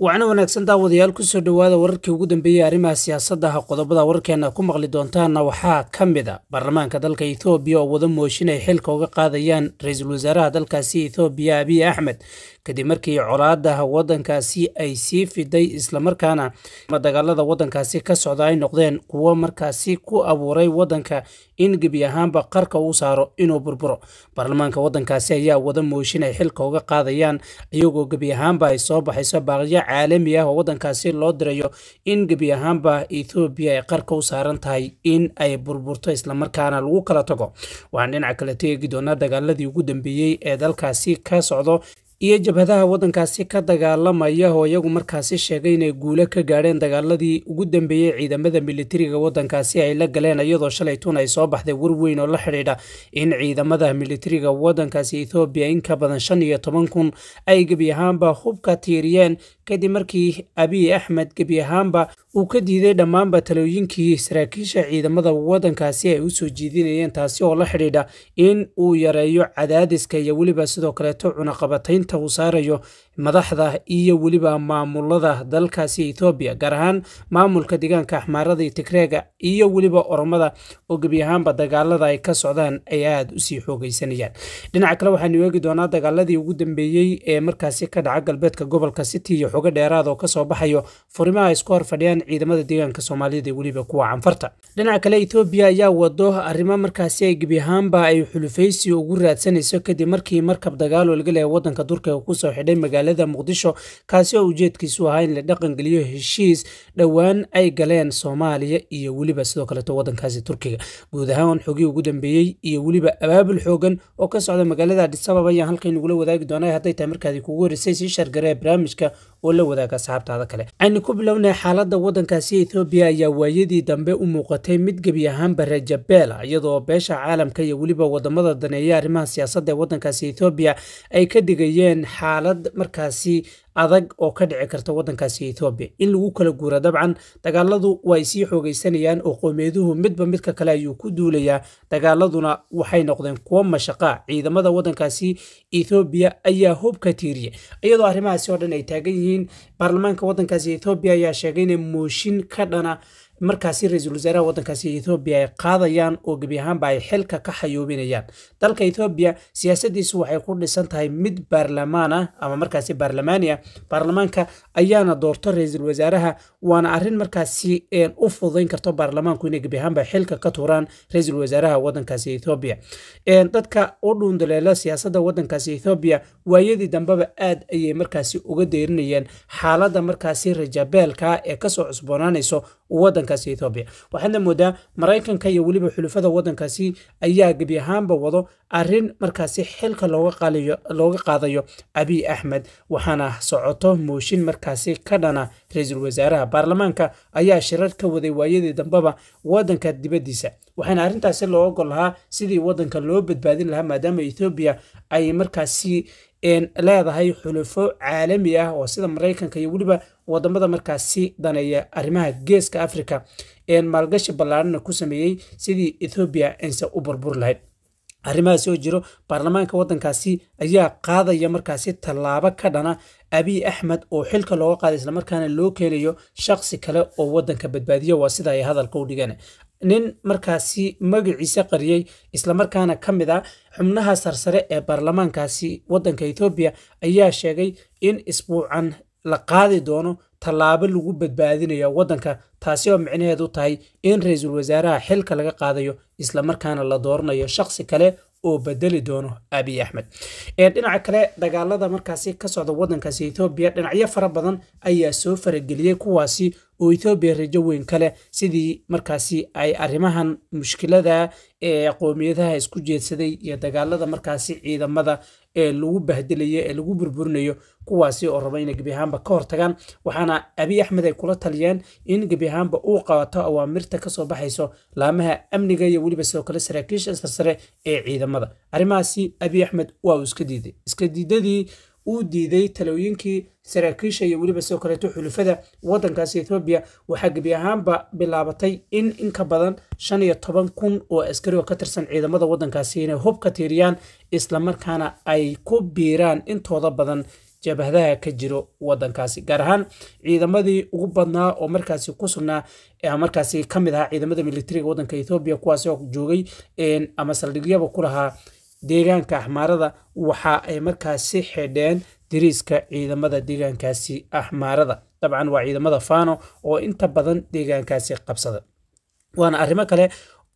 waacna wanaagsan daawadayaal kusoo dhowaada wararkii ugu dambeeyey arrimaha siyaasaddaha ah, qodobada wararkeenna ku maqli doontaanna waxaa ka mid a ah baarlamaanka dalka ethoobiya oo wada mooshin ay xilka uga qaadayaan ra-iisul wasaaraha dalkaasi ethoobiya abiy axmed kadib markii colaadaha waddankaasi ay sii fiday islamarkaana dagaalada wadankaasi ka socda ay noqdeen kuwo markaasi ku abuuray wadanka in gebi ahaanba qarka uu saaro inuu burburo baarlamaanka wadankaasi ayaa wada mooshin ay xilka uga qaadayaan iyagoo gebi ahaanba ay soo baxayso baaqyo caalami ah oo waddankaasi loo dirayo in gebi ahaanba ethoobiya ay qarka u saaran tahay in ay burburto islamarkaana lagu kala tago waxaan dhinaca kale teegi doonaa dagaaladii ugu dambeeyey ee dalkaasi ka socdo iyo jabhadaha waddankaasi ka dagaalamaya oo iyagu markaasi sheegay inay guulo ka gaadheen dagaaladii ugu dambeeyey ciidamada militariga waddankaasi ay la galeen iyadoo shalaytuun ay soo baxday warweyn oo la xidhiidha in ciidamada militariga waddankaasi ethoobiya in ka badan shan iyo toban kun ay gebi ahaanba hubka tiiriyeen kadib markii abiy axmed gebi ahaanba uu ka diiday dhammaanba talooyinkii saraakiisha ciidamada waddankaasi ay u soo jeedinayeen taasi oo la xidhiidha in uu yareeyo cadaadiska iyo weliba sidoo kaleeto cunaqabataynta uu saarayo madaxda iyo weliba maamulada dalkaasi etoobiya gaar ahaan maamulka deegaanka axmaarada iyo tigreega iyo weliba oromada oo gebi ahaanba dagaalada ay ka socdaan ay aada usii xoogeysanayaan dhinaca kale waxaanu eegi doonaa dagaaladii ugu dambeeyey ee markaasi ka dhaca galbeedka gobolka city iyo xoga dheeraad oo kasoo baxayo furimaha ay isku hor fadhiyaan ciidamada deegaanka soomaaliyada ee weliba kuwa canfarta dhinaca kale etoobiya ayaa wado arrimo markaasi ay gebi ahaanba ay xulufaysi ugu raadsanayso kadib markii markab dagaal oo laga leeya waddanka kusoo xidhay magaalada muqdisho kaasi oo ujeedkiisu ahaa in la dhaqangeliyo heshiis dhowaan ay galeen soomaaliya iyo weliba sidoo kaleeto waddankaasi turkiga guud ahaan xogii ugu dambeeyey iyo weliba abaabul xoogan oo ka socda magaalada adisababa ayaan halkaynugula wadaagi doonaa hadday tahay markaadi kugu horreysay sii shargaree barnaamijka oo la wadaaga asxaabtaada kale waxaynu ku bilownay xaaladda waddankaasi ethoobiya ayaa waayadii dambe u muuqatay mid gebi ahaanba rajabeela ah, iyadoo beesha caalamka iyo weliba wadamada daneeya arrimaha siyaasadda ee waddankaasi ethoobiya ay ka digayeen xaalad markaasi adag oo ka dhici karta waddankaasi etoobiya in lagu kala guura dabcan dagaaladu way sii xoogaysanayaan oo qoomeeduhu midba midka kale ayuu ku duulayaa dagaaladuna waxay noqdeen kuwo mashaqa ciidamada waddankaasi ethoobiya ayaa hoob tiiriya iyadoo arrimahaasi oo dhan ay taagan yihiin baarlamaanka waddankaasi ethoobiya ayaa sheegay inay mooshin ka dhana markaasi ra-iisul wasaaraha waddankaasi ethoobiya ay qaadayaan oo gebi ahaanba ay xilka ka xayuubinayaan dalka ethoobiya siyaasadiisu waxay ku dhisan tahay mid baarlamaan ah ama markaasi baarlamaani baarlamaanka ayaana doorto ra-iisul wasaaraha waana arrin markaasi u fududayn karto baarlamaanku inay gebi ahaanba xilka ka tuuraan ra-iisul wasaaraha waddankaasi ethoobiya dadka u dhuundaleela siyaasadda waddankaasi ethoobiya waayadii dambeba aad ayay markaasi uga deerinayeen xaaladda markaasi rajabeelka ah ee kasoo cusboonaanayso waddanka waddankaasi etoobiya waxaadna moodaa maraykanka iyo weliba xulufada wadankaasi ayaa gebi ahaanba wado arin markaasi xilka looga qaadayo abiy axmed waxaana socoto mooshin markaasi ka dhana ra-iisul wasaaraha baarlamaanka ayaa shirar ka waday waayadii dambaba wadanka dibaddiisa waxaana arintaasi loo ogol lahaa sidii wadanka loo badbaadin lahaa maadaama etoobiya ay markaasi leedahay xulufo caalami ah oo sida maraykanka iyo weliba wadamada markaasi daneeya arrimaha geeska afrika een maalgashi ballaarana ku sameeyey sidii ethoobiya ayse u burbur lahayd arrimahaasi oo jiro baarlamaanka waddankaasi ayaa qaadaya markaasi tallaabo ka dhana abiy axmed oo xilka looga qaaday islamarkaana loo keenayo shaksi kale oo waddanka badbaadiyo waa sida ay hadalka u dhigeen nin markaasi magaciisa qariyey islamarkaana ka mid ah xubnaha sarsare ee baarlamaankaasi waddanka ethoobiya ayaa sheegay in isbuucan la qaadi doono tallaabo lagu badbaadinaya waddanka taasi oo micnaheed tahay in ra-iisul wasaaraha xilka laga qaadayo islamarkaana la dooranayo shaqsi kale oo bedeli doono abiy axmed dhinaca kale dagaalada markaasi ka socda waddankaasi ethoobiya dhinacyo fara badan ayaa soo farageliyey kuwaasi oo ethoobiya rajo weyn kale sidii markaasi ay arrimahan mushkilada ee qoomiyadaha isku jeedsaday iyo dagaalada markaasi ciidamada ee lagu bahdelayo ee lagu burburinayo kuwaasi oo raba inay gebi ka hortagaan waxaana abiy axmed ay kula taliyeen in gebi uu qabato awaamirta kasoo baxayso laamaha amniga iyo weliba sidoo kale saraakiisha sarsare ee ciidamada arrimahaasi abiy axmed waa uu iska diiday iska diidadii uu diiday talooyinkii saraakiisha iyo weliba sidoo kaleeto xulufada waddankaasi ethoobiya waxaa gebi ahaanba bilaabatay in inka badan shan iyo toban kun oo askari oo ka tirsan ciidamada waddankaasi inay hub ka tiiriyaan islamarkaana ay ku biiraan intooda badan jabhadaha ka jiro wadankaasi gaar ahaan ciidamadii ugu badnaa oo markaasi ku sugnaa markaasi ka mid ahaa ciidamada militariga wadanka ethoobiya kuwaasoo joogay ama saldhigyaba ku lahaa deegaanka axmaarada waxa ay markaasi xidheen diriiska ciidamada deegaankaasi axmaarada dabcan waa ciidamada faano oo inta badan deegaankaasi qabsada waana arrimo kale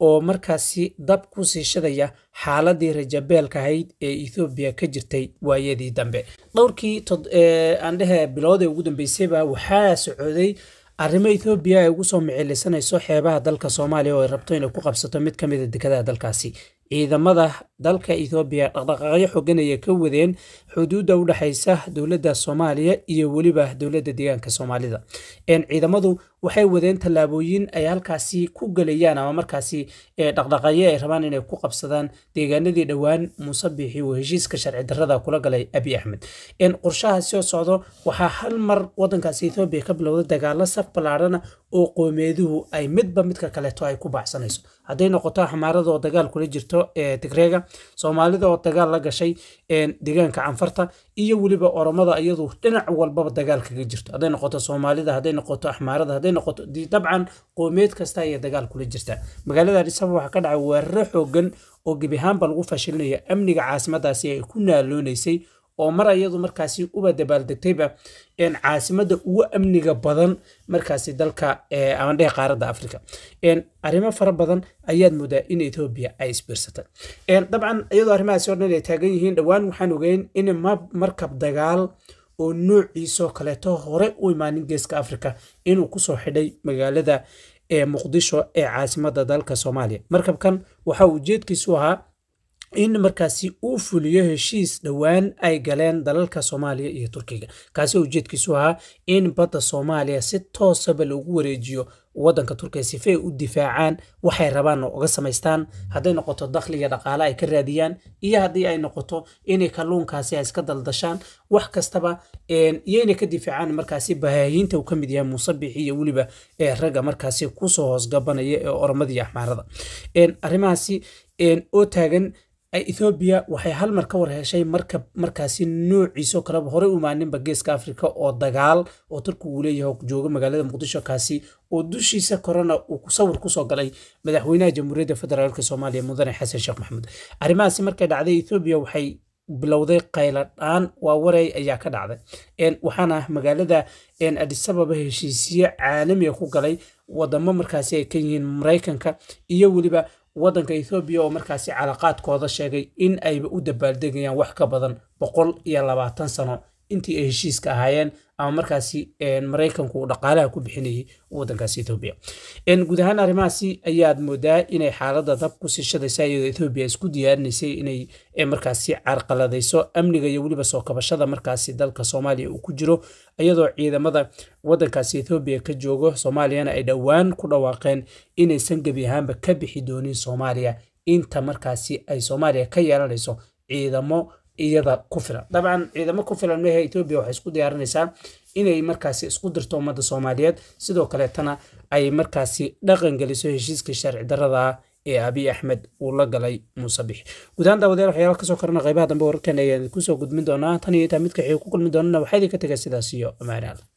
oo markaasi dab ku sii xaaladii rajabeelka ahayd ee ethoobiya ka jirtay waayadii dambe dhowrkii aandhehe biloodee ugu dambeysayba waxaa socoday arrimo ethoobiya ay ugu soo micilisanayso xeebaha dalka soomaaliya oo ay rabto inay ku qabsato mid ka mida ah dekadaha dalkaasi ciidamada dalka ethoobiya dhaqdhaqaaqyo xoganaya ka wadeen xuduudda u dhexaysa dowladda Soomaaliya iyo weliba dowladda deegaanka Soomaalida een ciidamadu waxay wadeen tallaabooyin ay halkaasi ku gelayaan ama markaasi dhaqdhaqaye ay rabaan inay ku qabsadaan deegaanadii dhowaan muuse biixi uu heshiiska sharci darrada kula galay abi axmed qorshaha soo socdo waxaa hal mar wadankaasi ethoobiya ka bilowda dagaalo saf ballaadhana oo qoomeeduhu ay midba midka kaleeto ay ku baacsanayso hadday noqoto xamaarada oo dagaal kula jirto tigreega soomaalida oo dagaal la gashay deegaanka canfarta iyo weliba oromada iyadu dhinac walbaba dagaal kaga jirto hadday noqoto soomaalida hadday noqoto axmaarada hadday noqoto dabcan qoomeed kasta ayaa dagaal kula jirta magaalada adisaba waxaa ka dhacay weeraro xoogan oo gebi lagu fashilinayo amniga caasimadaasi ay ku naaloonaysay oo mar ayadu markaasi uba dabaaldegtayba caasimada ugu amniga badan markaasi dalka amandhehe qaaradda africa arrimo fara badan ayaad moodaa in etoobiya ay isbiirsatay dabcan iyadoo arrimahaasi o dhan ay taagan yihiin dhowaan waxaan ogeyn in markab dagaal oo noociisoo kaleeto hore u imaanin geeska afrika inuu kusoo xidhay magaalada ee muqdisho ee caasimada dalka soomaaliya markabkan waxa ujeedkiisu ahaa in markaasi uu fuliyo heshiis dhowaan ay galeen dalalka soomaaliya iyo turkiga kaasi ujeedkiisu ahaa in badda soomaaliya si toosaba loogu wareejiyo waddanka turkiya sifey u difaacaan waxay rabaanna uga samaystaan hadday noqoto dakhliga dhaqaale ay ka raadiyaan iyo haddii ay noqoto inay kalluunkaasi ay iska daldashaan wax kastaba iyo inay ka difaacaan markaasi bahaayiinta uu ka mid yahay muusabix iyo weliba ragga markaasi kusoo hoosgabanaya ee oramadii axmaarada arrimahaasi oo taagan ethoobiya waxay hal mar ka war heshay markab markaasi noociisoo kaleba horey u maaninba geeska afrika oo dagaal oo turkigu uu leeyahay jooga magaalada muqdisho kaasi oo dushiisa korona uu sawir kusoo galay madaxweynaha jamhuuriyadda federaalk soomaaliya mudane xasan sheekh maxamuud arrimahaasi markay dhacday ethoobiya waxay bilowday qayladhaan waa waray ayaa ka dhacday waxaana ah magaalada adisababa heshiisiye caalamiga ku galay wadamo markaasi ay ka yihiin maraykanka iyo weliba waddanka ethoobiya oo markaasi calaaqaadkooda sheegay in ayba u dabaaldegayaan wax ka badan boqol iyo labaatan sano intii ay heshiiska ahaayeen ama markaasi maraykanku uu dhaqaalaha ku bixinayay wadankaasi ethoobiya guud arrimahaasi ayaad moodaa inay xaaladda dab ku iyadoo ethoobiya isku diyaarinaysay inay markaasi carqaladayso amniga iyo weliba soo kabashada markaasi dalka soomaaliya uu ku jiro iyadoo ciidamada wadankaasi ethoobiya ka joogo soomaaliyana ay dhowaan ku dhawaaqeen inaysan gebi ahaanba ka bixi doonin soomaaliya inta markaasi ay soomaaliya ka yeelanayso ciidamo iyada ku filan dabcan ciidamo ku filan mehe ethoobiya waxay isku diyaarinaysaa inay markaasi isku dirto ummadda soomaaliyeed sidoo kaleetana ay markaasi dhaqangeliso heshiiska sharci darada ee abiy axmed uu la galay muuse bix gudahaan daawadeel waxyaalaha kasoo karana qaybaha dambe wararkeena ayaan kusoo gudmin doonaa tan iyo intaa mid xigi ku kulmi doonana waxaa idinka tegay sidaas iyo amaanaal